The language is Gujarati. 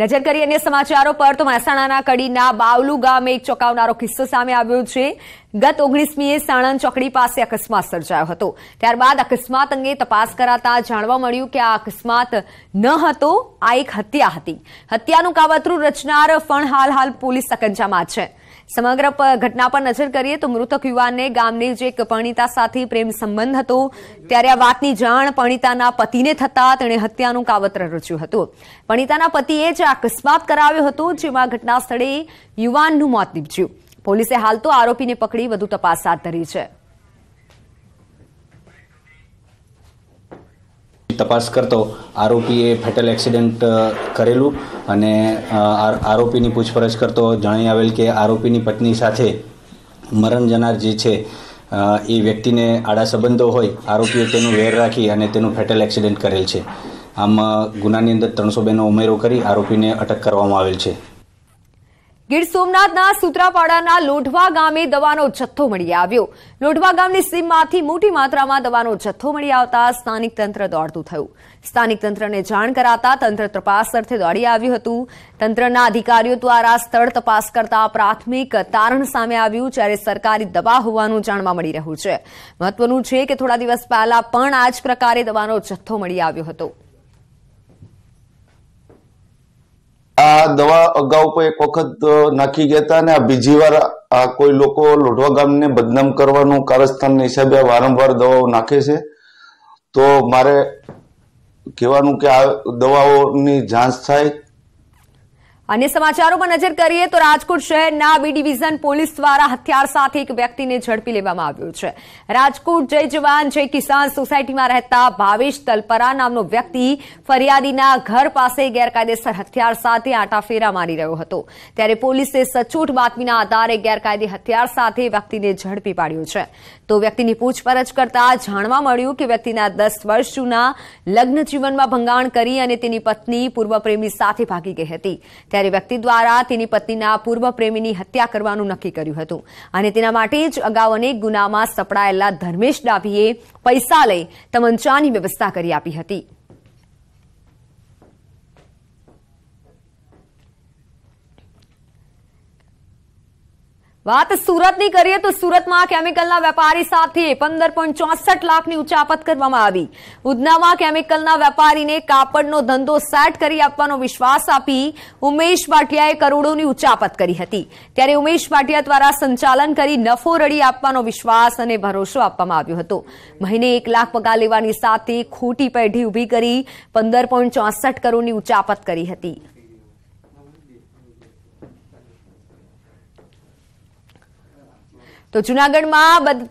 નજર કરીએ અન્ય સમાચારો પર તો મહેસાણાના કડીના બાવલુ ગામે એક ચોંકાવનારો કિસ્સો સામે આવ્યો છે ગત ઓગણીસમીએ સાણંદ ચોકડી પાસે અકસ્માત સર્જાયો હતો ત્યારબાદ અકસ્માત અંગે તપાસ કરાતા જાણવા મળ્યું કે આ અકસ્માત ન હતો આ એક હત્યા હતી હત્યાનું કાવતરું રચનાર ફણ હાલ હાલ પોલીસ સકંજામાં છે સમગ્ર ઘટના પર નજર કરીએ તો મૃતક યુવાનને ગામની જે એક પરણિતા સાથે પ્રેમ સંબંધ હતો ત્યારે આ વાતની જાણ પરણિતાના પતિને થતા તેણે હત્યાનું કાવતર રચ્યું હતું પરણિતાના પતિએ જ અકસ્માત કરાવ્યો હતો જેમાં ઘટના સ્થળે યુવાનનું મોત નીપજ્યું પોલીસે હાલ તો આરોપીને પકડી વધુ તપાસ હાથ ધરી છે તપાસ કરતો આરોપીએ ફેટલ એક્સિડન્ટ કરેલું અને આરોપીની પૂછપરછ કરતો જણાવી આવેલ કે આરોપીની પત્ની સાથે મરણ જનાર જે છે એ વ્યક્તિને આડા સંબંધો હોય આરોપીએ તેનું વેર રાખી અને તેનું ફેટલ એક્સિડન્ટ કરેલ છે આમ ગુનાની અંદર ત્રણસો બેનો ઉમેરો કરી આરોપીને અટક કરવામાં આવેલ છે ગીર સોમનાથના સુત્રાપાડાના લોઢવા ગામે દવાનો જથ્થો મળી આવ્યો લોઢવા ગામની સીમમાંથી મોટી માત્રામાં દવાનો જથ્થો મળી આવતા સ્થાનિક તંત્ર દોડતું થયું સ્થાનિક તંત્રને જાણ કરાતા તંત્ર તપાસ અર્થે દોડી આવ્યું હતું તંત્રના અધિકારીઓ દ્વારા સ્થળ તપાસ કરતા પ્રાથમિક તારણ સામે આવ્યું જ્યારે સરકારી દવા હોવાનું જાણવા મળી રહ્યું છે મહત્વનું છે કે થોડા દિવસ પહેલા પણ આ જ પ્રકારે દવાનો જથ્થો મળી આવ્યો હતો આ દવા અગાઉ કોઈ એક વખત નાખી ગયા હતા અને આ બીજી વાર આ કોઈ લોકો લોઢવા ગામને બદનામ કરવાનું કારસ્થાનના હિસાબે વારંવાર દવાઓ નાખે છે તો મારે કહેવાનું કે આ દવાઓની જાંચ થાય અને પર નજર કરીએ તો રાજકોટ શહેરના બી ડિવિઝન પોલીસ દ્વારા હથિયાર સાથે એક વ્યક્તિને ઝડપી લેવામાં આવ્યો છે રાજકોટ જય જવાન જય કિસાન સોસાયટીમાં રહેતા ભાવેશ તલપરા નામનો વ્યક્તિ ફરિયાદીના ઘર પાસે ગેરકાયદેસર હથિયાર સાથે આંટાફેરા મારી રહ્યો હતો ત્યારે પોલીસે સચોટ બાતમીના આધારે ગેરકાયદે હથિયાર સાથે વ્યક્તિને ઝડપી પાડ્યો છે તો વ્યક્તિની પૂછપરછ કરતા જાણવા મળ્યું કે વ્યક્તિના દસ વર્ષ જૂના લગ્ન જીવનમાં ભંગાણ કરી અને તેની પત્ની પૂર્વ પ્રેમી સાથે ભાગી ગઈ હતી ત્યારે ત્યારે વ્યક્તિ દ્વારા તેની પત્નીના પૂર્વ પ્રેમીની હત્યા કરવાનું નક્કી કર્યું હતું અને તેના માટે જ અગાઉ અનેક ગુનામાં સપડાયેલા ધર્મેશ ડાભીએ પૈસા લઈ તમંચાની વ્યવસ્થા કરી આપી હતી વાત સુરતની કરીએ તો સુરતમાં કેમિકલના વેપારી સાથે પંદર પોઈન્ટ ચોસઠ લાખની ઉચાપત કરવામાં આવી ઉધનામાં કેમિકલના વેપારીને કાપડનો ધંધો સેટ કરી આપવાનો વિશ્વાસ આપી ઉમેશ ભાટિયાએ કરોડોની ઉચાપત કરી હતી ત્યારે ઉમેશ ભાટિયા દ્વારા સંચાલન કરી નફો રડી આપવાનો વિશ્વાસ અને ભરોસો આપવામાં આવ્યો હતો મહિને એક લાખ પગાર લેવાની સાથે ખોટી પેઢી ઊભી કરી પંદર પોઈન્ટ ચોસઠ કરોડની ઉચાપત કરી હતી તો જૂનાગઢમાં